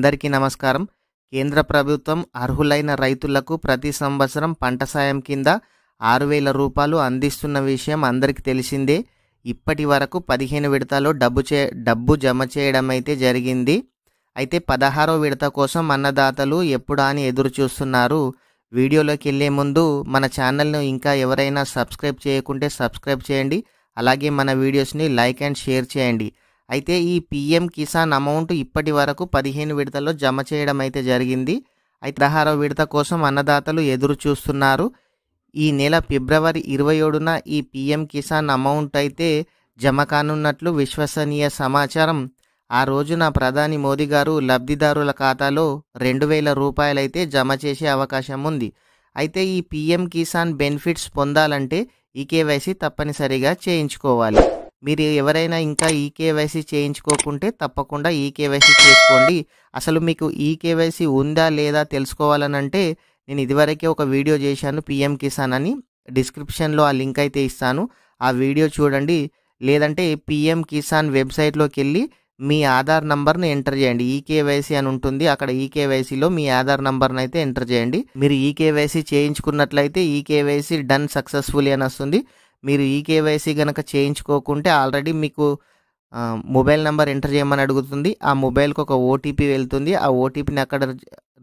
అందరికీ నమస్కారం కేంద్ర ప్రభుత్వం అర్హులైన రైతులకు ప్రతి సంవత్సరం పంట సాయం కింద ఆరు వేల రూపాయలు అందిస్తున్న విషయం అందరికీ తెలిసిందే ఇప్పటి వరకు పదిహేను విడతలో డబ్బు చే డబ్బు జమ చేయడం అయితే జరిగింది అయితే పదహారో విడత కోసం అన్నదాతలు ఎప్పుడా అని ఎదురు చూస్తున్నారు వీడియోలోకి వెళ్ళే ముందు మన ఛానల్ను ఇంకా ఎవరైనా సబ్స్క్రైబ్ చేయకుంటే సబ్స్క్రైబ్ చేయండి అలాగే మన వీడియోస్ని లైక్ అండ్ షేర్ చేయండి అయితే ఈ పిఎం కిసాన్ అమౌంట్ ఇప్పటి వరకు పదిహేను విడతల్లో జమ చేయడం అయితే జరిగింది అయితే పదహారో విడత కోసం అన్నదాతలు ఎదురు చూస్తున్నారు ఈ నెల ఫిబ్రవరి ఇరవై ఏడున ఈ పిఎం కిసాన్ అమౌంట్ అయితే జమ కానున్నట్లు విశ్వసనీయ సమాచారం ఆ రోజున ప్రధాని మోదీ గారు లబ్ధిదారుల ఖాతాలో రెండు వేల రూపాయలైతే జమ చేసే అవకాశం ఉంది అయితే ఈ పిఎం కిసాన్ బెనిఫిట్స్ పొందాలంటే ఈ కేవైసీ తప్పనిసరిగా చేయించుకోవాలి మీరు ఎవరైనా ఇంకా ఈకేవైసీ చేయించుకోకుంటే తప్పకుండా ఈకేవైసీ చేసుకోండి అసలు మీకు ఈకేవైసీ ఉందా లేదా తెలుసుకోవాలనంటే నేను ఇదివరకే ఒక వీడియో చేశాను పిఎం కిసాన్ అని డిస్క్రిప్షన్లో ఆ లింక్ అయితే ఇస్తాను ఆ వీడియో చూడండి లేదంటే పిఎం కిసాన్ వెబ్సైట్లోకి వెళ్ళి మీ ఆధార్ నంబర్ను ఎంటర్ చేయండి ఈకేవైసీ అని ఉంటుంది అక్కడ ఈకేవైసీలో మీ ఆధార్ నంబర్ను అయితే ఎంటర్ చేయండి మీరు ఈకేవైసీ చేయించుకున్నట్లయితే ఈకేవైసీ డన్ సక్సెస్ఫుల్ అని వస్తుంది మీరు ఈ కేవైసీ కనుక చేయించుకోకుంటే ఆల్రెడీ మీకు మొబైల్ నెంబర్ ఎంటర్ చేయమని అడుగుతుంది ఆ మొబైల్కి ఒక ఓటీపీ వెళ్తుంది ఆ ఓటీపీని అక్కడ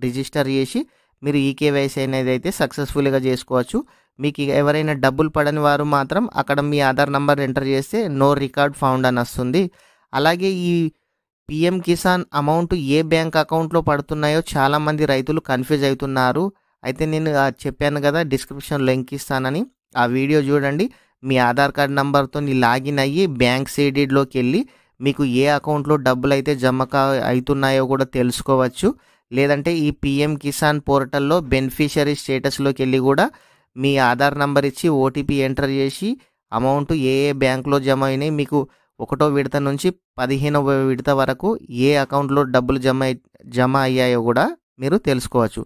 రిజిస్టర్ చేసి మీరు ఈ కేవైసీ అనేది అయితే సక్సెస్ఫుల్గా చేసుకోవచ్చు మీకు ఎవరైనా డబ్బులు పడని వారు మాత్రం అక్కడ మీ ఆధార్ నెంబర్ ఎంటర్ చేస్తే నో రికార్డ్ ఫౌండ్ అని వస్తుంది అలాగే ఈ పిఎం కిసాన్ అమౌంట్ ఏ బ్యాంక్ అకౌంట్లో పడుతున్నాయో చాలామంది రైతులు కన్ఫ్యూజ్ అవుతున్నారు అయితే నేను చెప్పాను కదా డిస్క్రిప్షన్ లింక్ ఇస్తానని ఆ వీడియో చూడండి మీ ఆధార్ కార్డ్ నెంబర్తో లాగిన్ అయ్యి బ్యాంక్ సీడీడ్లోకి వెళ్ళి మీకు ఏ అకౌంట్లో డబ్బులు అయితే జమ అవుతున్నాయో కూడా తెలుసుకోవచ్చు లేదంటే ఈ పిఎం కిసాన్ పోర్టల్లో బెనిఫిషరీ స్టేటస్లోకి వెళ్ళి కూడా మీ ఆధార్ నంబర్ ఇచ్చి ఓటీపీ ఎంటర్ చేసి అమౌంట్ ఏ ఏ బ్యాంక్లో జమ అయినాయి మీకు ఒకటో విడత నుంచి పదిహేనవ విడత వరకు ఏ అకౌంట్లో డబ్బులు జమ జమ అయ్యాయో కూడా మీరు తెలుసుకోవచ్చు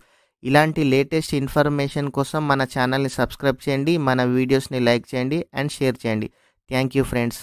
ఇలాంటి లేటెస్ట్ ఇన్ఫర్మేషన్ కోసం మన ఛానల్ని సబ్స్క్రైబ్ చేయండి మన వీడియోస్ని లైక్ చేయండి అండ్ షేర్ చేయండి థ్యాంక్ యూ ఫ్రెండ్స్